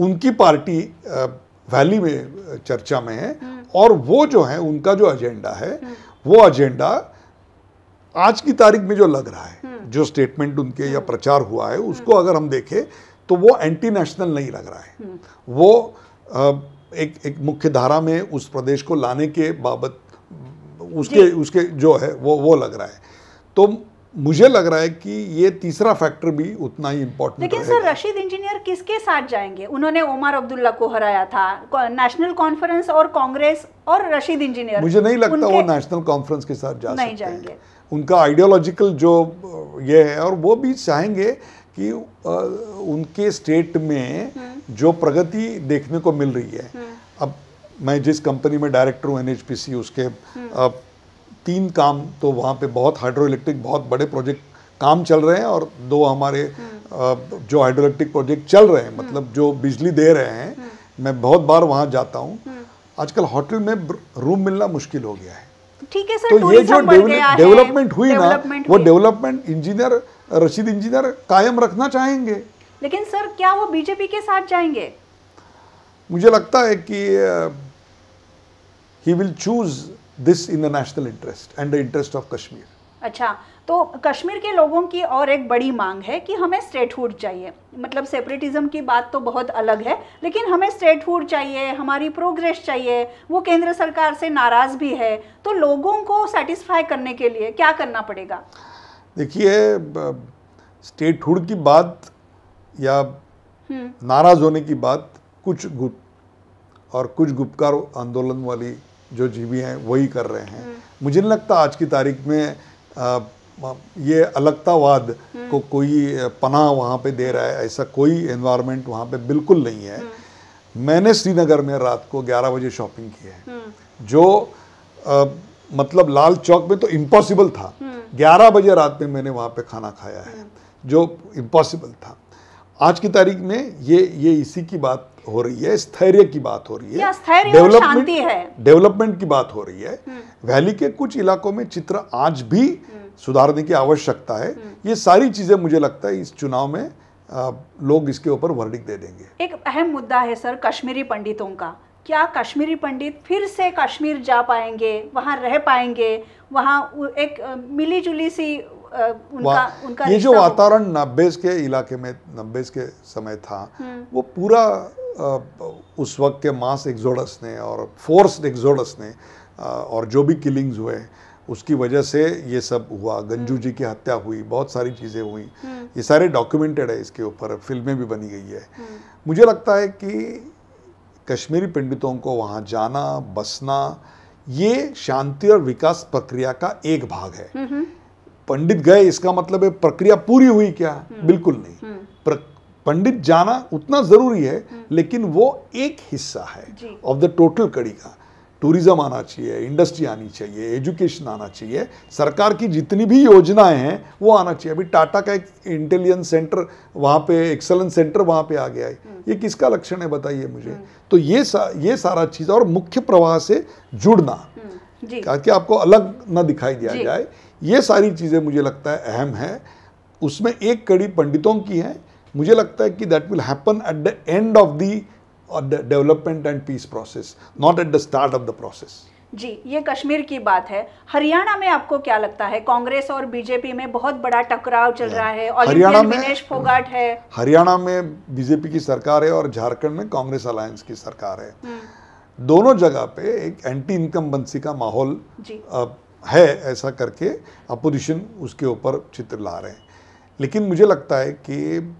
उनकी पार्टी वैली में चर्चा में है और वो जो है उनका जो एजेंडा है वो एजेंडा आज की तारीख में जो लग रहा है जो स्टेटमेंट उनके या प्रचार हुआ है उसको अगर हम देखें तो वो एंटी नेशनल नहीं लग रहा है वो एक एक मुख्य धारा में उस प्रदेश को लाने के बाबत उसके उसके जो है वो वो लग रहा है तो मुझे लग रहा है कि ये तीसरा फैक्टर भी उतना ही इम्पोर्टेंट लेकिन सर रशीद इंजीनियर किसके साथ जाएंगे उन्होंने ओमर अब्दुल्ला को हराया था नेशनल कॉन्फ्रेंस और कांग्रेस और रशीद इंजीनियर मुझे नहीं लगता वो नेशनल कॉन्फ्रेंस के साथ जा नहीं जाएंगे उनका आइडियोलॉजिकल जो ये है और वो भी चाहेंगे कि उनके स्टेट में हम्म। जो प्रगति देखने को मिल रही है हम्म। अब मैं जिस कंपनी में डायरेक्टर हूँ एन उसके हम्म। अब तीन काम तो वहाँ पे बहुत हाइड्रो इलेक्ट्रिक बहुत बड़े प्रोजेक्ट काम चल रहे हैं और दो हमारे जो हाइड्रो इलेक्ट्रिक प्रोजेक्ट चल रहे हैं मतलब जो बिजली दे रहे हैं मैं बहुत बार वहाँ जाता हूँ आजकल होटल में रूम मिलना मुश्किल हो गया है ठीक है सर तो ये जो डेवलपमेंट हुई ना वो डेवलपमेंट इंजीनियर रशीद इंजीनियर कायम रखना चाहेंगे लेकिन सर क्या वो बीजेपी के साथ जाएंगे मुझे लगता है कि he will choose this in the national interest and the interest of Kashmir अच्छा तो कश्मीर के लोगों की और एक बड़ी मांग है कि हमें स्टेटहुड चाहिए मतलब सेपरेटिज्म की बात तो बहुत अलग है लेकिन हमें स्टेटहुड चाहिए हमारी प्रोग्रेस चाहिए वो केंद्र सरकार से नाराज़ भी है तो लोगों को सेटिस्फाई करने के लिए क्या करना पड़ेगा देखिए स्टेटहुड की बात या हम्म। नाराज होने की बात कुछ गुट और कुछ गुपकार आंदोलन वाली जो जीवी हैं वही कर रहे हैं हम्म। मुझे नहीं लगता आज की तारीख में आ, ये अलगतावाद हम्म। को कोई पनाह वहाँ पे दे रहा है ऐसा कोई एनवायरनमेंट वहाँ पे बिल्कुल नहीं है मैंने श्रीनगर में रात को 11 बजे शॉपिंग की है जो आ, मतलब लाल चौक में तो इम्पॉसिबल था ग्यारह बजे रात में मैंने वहाँ पे खाना खाया है जो इम्पॉसिबल था आज की तारीख में ये ये इसी की बात हो रही है स्थैर्य की बात हो रही है डेवलपमेंट है डेवलपमेंट की बात हो रही है वैली हम्म। के कुछ इलाकों में चित्र आज भी हम्म। सुधारने की आवश्यकता है हम्म। ये सारी चीजें मुझे लगता है इस चुनाव में आ, लोग इसके ऊपर वर्डिक दे देंगे एक अहम मुद्दा है सर कश्मीरी पंडितों का क्या कश्मीरी पंडित फिर से कश्मीर जा पाएंगे वहाँ रह पाएंगे वहाँ एक मिली जुली सी उनका उनका ये जो वातावरण नब्बेज के इलाके में नब्बेज के समय था हम्म। वो पूरा उस वक्त के मास एग्जोडस ने और फोर्स एग्जोडस ने और जो भी किलिंग्स हुए उसकी वजह से ये सब हुआ हम्म। गंजू जी की हत्या हुई बहुत सारी चीज़ें हुई हम्म। ये सारे डॉक्यूमेंटेड है इसके ऊपर फिल्में भी बनी गई है मुझे लगता है कि कश्मीरी पंडितों को वहाँ जाना बसना ये शांति और विकास प्रक्रिया का एक भाग है हम्म, हम्म। पंडित गए इसका मतलब है प्रक्रिया पूरी हुई क्या हम्म। बिल्कुल नहीं पंडित जाना उतना जरूरी है लेकिन वो एक हिस्सा है ऑफ द टोटल कड़ी का टूरिज़्म आना चाहिए इंडस्ट्री आनी चाहिए एजुकेशन आना चाहिए सरकार की जितनी भी योजनाएं हैं वो आना चाहिए अभी टाटा का एक इंटेलिजेंस सेंटर वहाँ पे एक्सलेंस सेंटर वहाँ पे आ गया है हम्म। ये किसका लक्षण है बताइए मुझे हम्म। तो ये सा, ये सारा चीज़ और मुख्य प्रवाह से जुड़ना हम्म। ताकि आपको अलग ना दिखाई दिया जाए ये सारी चीज़ें मुझे लगता है अहम है उसमें एक कड़ी पंडितों की है मुझे लगता है कि that will happen at the end of the और development and peace process not at the start of the process जी ये कश्मीर की बात है हरियाणा में आपको क्या लगता है कांग्रेस और बीजेपी में बहुत बड़ा टकराव चल रहा है हरियाणा में फोगाट है हरियाणा में बीजेपी की सरकार है और झारखंड में कांग्रेस अलायंस की सरकार है हम्म। दोनों जगह पे एक एंटी इनकम बंसी का माहौल है ऐसा करके अपोजिशन उसके ऊपर चित्र ला रहे हैं लेकिन मुझे लगता है कि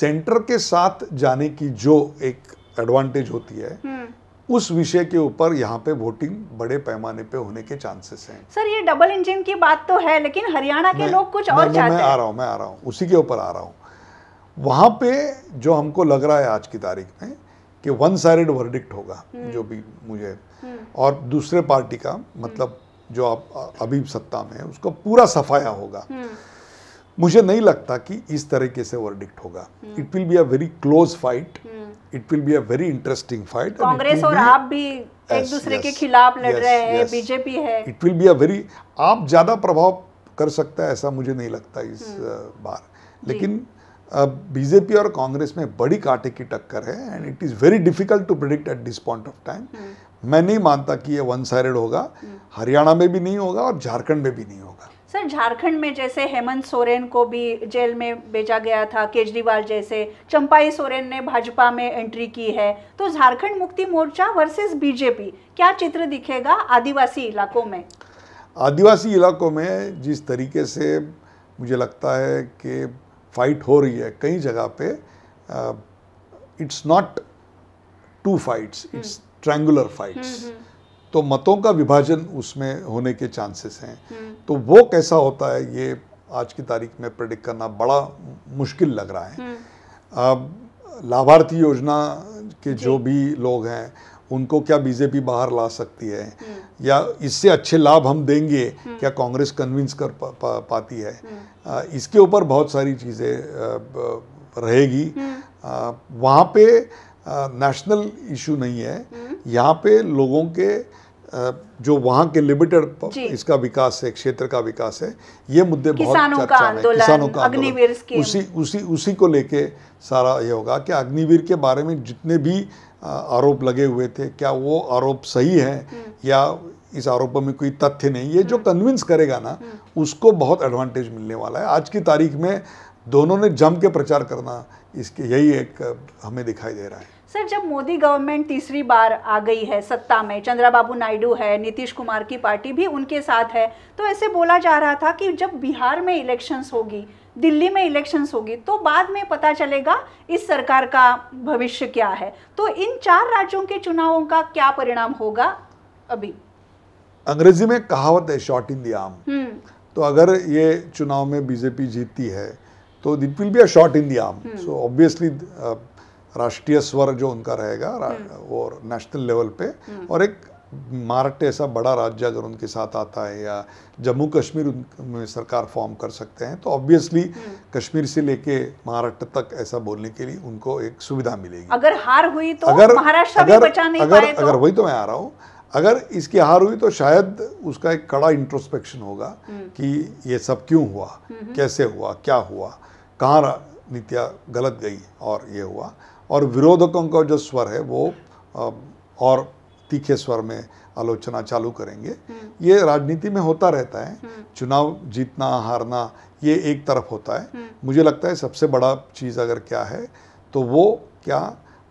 सेंटर के साथ जाने की जो एक एडवांटेज होती है हम्म। उस विषय के ऊपर यहाँ पे वोटिंग बड़े पैमाने पे होने के चांसेस हैं सर ये डबल इंजन की बात तो है लेकिन हरियाणा के लोग कुछ और चाहते हैं मैं आ रहा हूँ मैं आ रहा हूँ उसी के ऊपर आ रहा हूँ वहाँ पे जो हमको लग रहा है आज की तारीख में कि वन साइडेड वर्डिक्ट होगा हम्म। जो भी मुझे हम्म। और दूसरे पार्टी का मतलब जो आप अभी सत्ता में है उसका पूरा सफाया होगा मुझे नहीं लगता कि इस तरीके से वर्डिक्ट होगा it will be a very close fight it will be a very interesting fight Congress और आप भी एक दूसरे yes, के खिलाफ लड़ yes, रहे हैं बीजेपी है it will be a very AAP ज़्यादा प्रभाव कर सकता है ऐसा मुझे नहीं लगता इस हम्म। बार लेकिन बीजेपी और कांग्रेस में बड़ी कांटे की टक्कर है and it is very difficult to predict at this point of time मैं नहीं मानता कि ये वन साइडेड होगा हम्म। हरियाणा में भी नहीं होगा और झारखंड में भी नहीं होगा सर झारखंड में जैसे हेमंत सोरेन को भी जेल में भेजा गया था केजरीवाल जैसे चंपाई सोरेन ने भाजपा में एंट्री की है तो झारखंड मुक्ति मोर्चा वर्सेस बीजेपी क्या चित्र दिखेगा आदिवासी इलाकों में आदिवासी इलाकों में जिस तरीके से मुझे लगता है कि फाइट हो रही है कई जगह पे it's not two fights it's triangular fights तो मतों का विभाजन उसमें होने के चांसेस हैं हम्म। तो वो कैसा होता है ये आज की तारीख में प्रडिक्ट करना बड़ा मुश्किल लग रहा है हम्म। अब लाभार्थी योजना के जो भी लोग हैं उनको क्या बीजेपी बाहर ला सकती है हम्म। या इससे अच्छे लाभ हम देंगे क्या कांग्रेस कन्विंस कर पा, पा, पाती है आ, इसके ऊपर बहुत सारी चीज़ें रहेगी वहाँ पे नेशनल इशू नहीं है यहाँ पे लोगों के जो वहाँ के लिमिटेड इसका विकास है क्षेत्र का विकास है ये मुद्दे बहुत चर्चा में किसानों का अग्निवीर उसी उसी उसी को लेके सारा ये होगा कि अग्निवीर के बारे में जितने भी आरोप लगे हुए थे क्या वो आरोप सही है हम्म। या इस आरोपों में कोई तथ्य नहीं ये जो कन्विंस हम्म। करेगा ना हम्म। उसको बहुत एडवांटेज मिलने वाला है आज की तारीख में दोनों ने जम के प्रचार करना इसके यही एक हमें दिखाई दे रहा है सर जब मोदी गवर्नमेंट तीसरी बार आ गई है सत्ता में चंद्राबाबू नायडू है नीतीश कुमार की पार्टी भी उनके साथ है तो ऐसे बोला जा रहा था कि जब बिहार में इलेक्शंस होगी दिल्ली में इलेक्शंस होगी तो बाद में पता चलेगा इस सरकार का भविष्य क्या है तो इन चार राज्यों के चुनावों का क्या परिणाम होगा अभी अंग्रेजी में कहावत है शॉर्ट इन दम हम्म। तो अगर ये चुनाव में बीजेपी जीतती है तो that will be a shot in the arm so obviously राष्ट्रीय स्वर जो उनका रहेगा हम्म। वो नेशनल लेवल पे हम्म। और एक मार्ट ऐसा बड़ा राज्य अगर उनके साथ आता है या जम्मू कश्मीर में सरकार फॉर्म कर सकते हैं तो ऑब्वियसली हम्म। कश्मीर से लेके महाराष्ट्र तक ऐसा बोलने के लिए उनको एक सुविधा मिलेगी अगर हार हुई तो अगर महाराष्ट्र अगर, बचा नहीं अगर, पाए तो... अगर वही तो मैं आ रहा हूँ अगर इसकी हार हुई तो शायद उसका एक कड़ा इंट्रोस्पेक्शन होगा कि ये सब क्यों हुआ कैसे हुआ क्या हुआ कहाँ नीतियाँ गलत गई और ये हुआ और विरोधकों का जो स्वर है वो और तीखे स्वर में आलोचना चालू करेंगे हम्म। ये राजनीति में होता रहता है हम्म। चुनाव जीतना हारना ये एक तरफ होता है हम्म। मुझे लगता है सबसे बड़ा चीज़ अगर क्या है तो वो क्या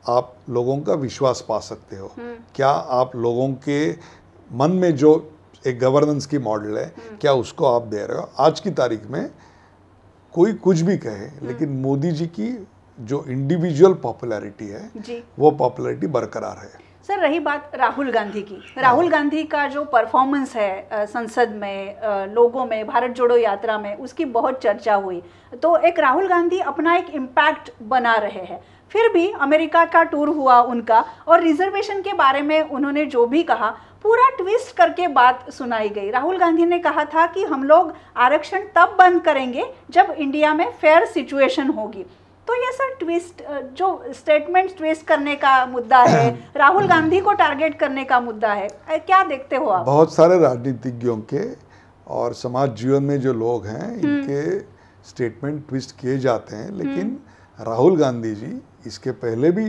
आप लोगों का विश्वास पा सकते हो क्या आप लोगों के मन में जो एक गवर्नेंस की मॉडल है क्या उसको आप दे रहे हो आज की तारीख में कोई कुछ भी कहे लेकिन मोदी जी की जो इंडिविजुअल पॉपुलैरिटी है जी वो पॉपुलैरिटी बरकरार है सर रही बात राहुल गांधी की राहुल गांधी का जो परफॉर्मेंस है संसद में लोगों में भारत जोड़ो यात्रा में उसकी बहुत चर्चा हुई तो एक राहुल गांधी अपना एक इम्पैक्ट बना रहे हैं फिर भी अमेरिका का टूर हुआ उनका और रिजर्वेशन के बारे में उन्होंने जो भी कहा पूरा ट्विस्ट करके बात सुनाई गई राहुल गांधी ने कहा था कि हम लोग आरक्षण तब बंद करेंगे जब इंडिया में फेयर सिचुएशन होगी तो ये सर ट्विस्ट जो स्टेटमेंट ट्विस्ट करने का मुद्दा है राहुल गांधी को टारगेट करने का मुद्दा है क्या देखते हो आप बहुत सारे राजनीतिज्ञों के और समाज जीवन में जो लोग हैं हम्म। इनके स्टेटमेंट ट्विस्ट किए जाते हैं हम्म। लेकिन राहुल गांधी जी इसके पहले भी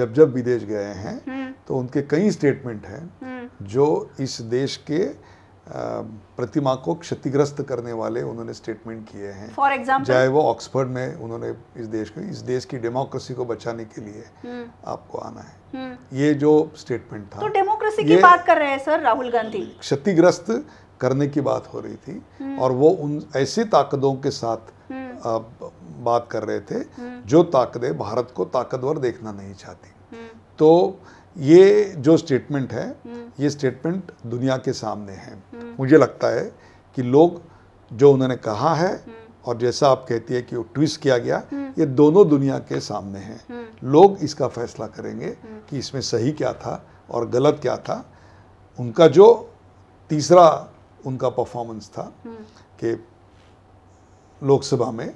जब जब विदेश गए हैं हम्म। तो उनके कई स्टेटमेंट हैं जो इस देश के प्रतिमा को क्षतिग्रस्त करने वाले उन्होंने स्टेटमेंट किए हैं फॉर एग्जाम्पल चाहे वो ऑक्सफर्ड में उन्होंने इस देश को इस देश की डेमोक्रेसी को बचाने के लिए हम्म। आपको आना है हम्म। ये जो स्टेटमेंट था तो डेमोक्रेसी की बात कर रहे हैं सर राहुल गांधी क्षतिग्रस्त करने की बात हो रही थी हम्म। और वो उन ऐसी ताकतों के साथ बात कर रहे थे जो ताकतें भारत को ताकतवर देखना नहीं चाहती तो ये जो स्टेटमेंट है ये स्टेटमेंट दुनिया के सामने है मुझे लगता है कि लोग जो उन्होंने कहा है और जैसा आप कहती है कि वो ट्विस्ट किया गया ये दोनों दुनिया के सामने हैं लोग इसका फैसला करेंगे कि इसमें सही क्या था और गलत क्या था उनका जो तीसरा उनका परफॉर्मेंस था कि लोकसभा में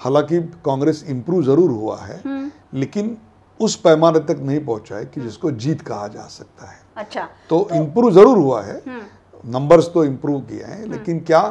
हालांकि कांग्रेस इम्प्रूव ज़रूर हुआ है लेकिन उस पैमाने तक नहीं पहुंचा है कि हम्म। जिसको जीत कहा जा सकता है अच्छा तो, तो इम्प्रूव जरूर हुआ है नंबर्स हम्म। तो इम्प्रूव किए हैं हम्म। लेकिन क्या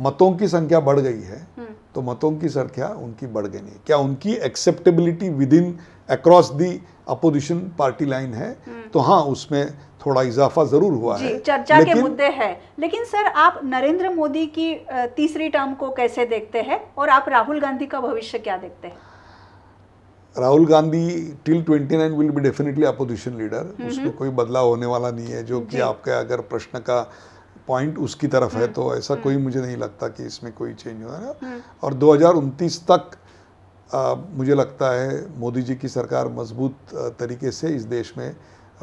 मतों की संख्या बढ़ गई है तो मतों की संख्या उनकी बढ़ गई नहीं क्या उनकी acceptability within across the opposition party line है तो हाँ उसमें थोड़ा इजाफा जरूर हुआ जी, है चर्चा के मुद्दे है लेकिन सर आप नरेंद्र मोदी की तीसरी टर्म को कैसे देखते हैं और आप राहुल गांधी का भविष्य क्या देखते हैं Rahul Gandhi till 29 will be definitely opposition leader उसमें कोई बदलाव होने वाला नहीं है जो कि आपका अगर प्रश्न का पॉइंट उसकी तरफ है हम्म। तो ऐसा कोई हम्म। मुझे नहीं लगता कि इसमें कोई चेंज हो रहा और दो तक आ, मुझे लगता है मोदी जी की सरकार मजबूत तरीके से इस देश में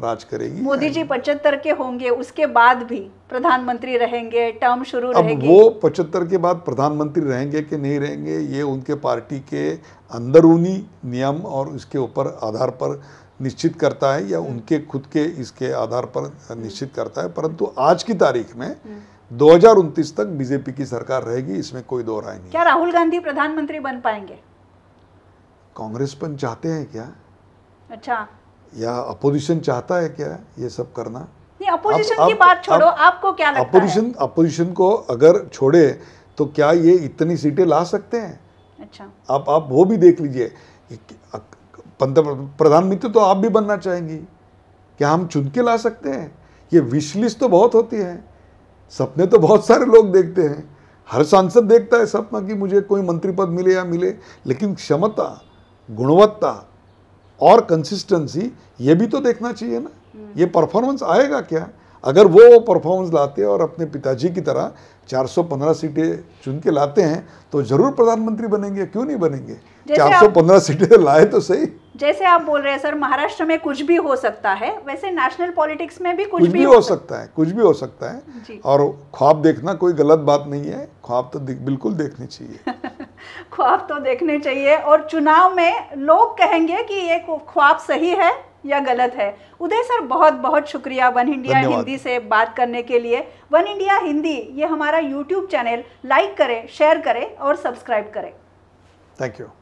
राज करेगी मोदी जी पचहत्तर के होंगे उसके बाद भी प्रधानमंत्री रहेंगे टर्म शुरू अब रहेगी वो पचहत्तर के बाद प्रधानमंत्री रहेंगे कि नहीं रहेंगे ये उनके पार्टी के अंदरूनी नियम और उसके ऊपर आधार पर निश्चित करता है या हम्म। उनके खुद के इसके आधार पर हम्म। निश्चित करता है परंतु आज की तारीख में हम्म। दो तक बीजेपी की सरकार रहेगी इसमें कोई दो राय नहीं क्या राहुल गांधी प्रधानमंत्री बन पाएंगे कांग्रेस पर चाहते हैं क्या अच्छा या अपोजिशन चाहता है क्या ये सब करना नहीं अपोजिशन की बात छोड़ो आप, आपको क्या लगता अपोजिशन अपोजिशन को अगर छोड़े तो क्या ये इतनी सीटें ला सकते हैं अच्छा आप आप वो भी देख लीजिए प्रधानमंत्री तो आप भी बनना चाहेंगी क्या हम चुन के ला सकते हैं ये विश तो बहुत होती है सपने तो बहुत सारे लोग देखते हैं हर सांसद देखता है सपना कि मुझे कोई मंत्री पद मिले या मिले लेकिन क्षमता गुणवत्ता और कंसिस्टेंसी ये भी तो देखना चाहिए ना हम्म। ये परफॉर्मेंस आएगा क्या अगर वो परफॉर्मेंस लाते और अपने पिताजी की तरह 415 सीटें चुन के लाते हैं तो जरूर प्रधानमंत्री बनेंगे क्यों नहीं बनेंगे 415 सीटें लाए तो सही जैसे आप बोल रहे हैं सर महाराष्ट्र में कुछ भी हो सकता है वैसे नेशनल पॉलिटिक्स में भी कुछ, कुछ भी, भी हो सकता है कुछ भी हो सकता है और ख्वाब देखना कोई गलत बात नहीं है ख्वाब तो बिल्कुल देखने चाहिए ख्वाब तो देखने चाहिए और चुनाव में लोग कहेंगे कि ये ख्वाब सही है या गलत है उदय सर बहुत बहुत शुक्रिया वन इंडिया हिंदी से बात करने के लिए वन इंडिया हिंदी ये हमारा यूट्यूब चैनल लाइक करें शेयर करें और सब्सक्राइब करें थैंक यू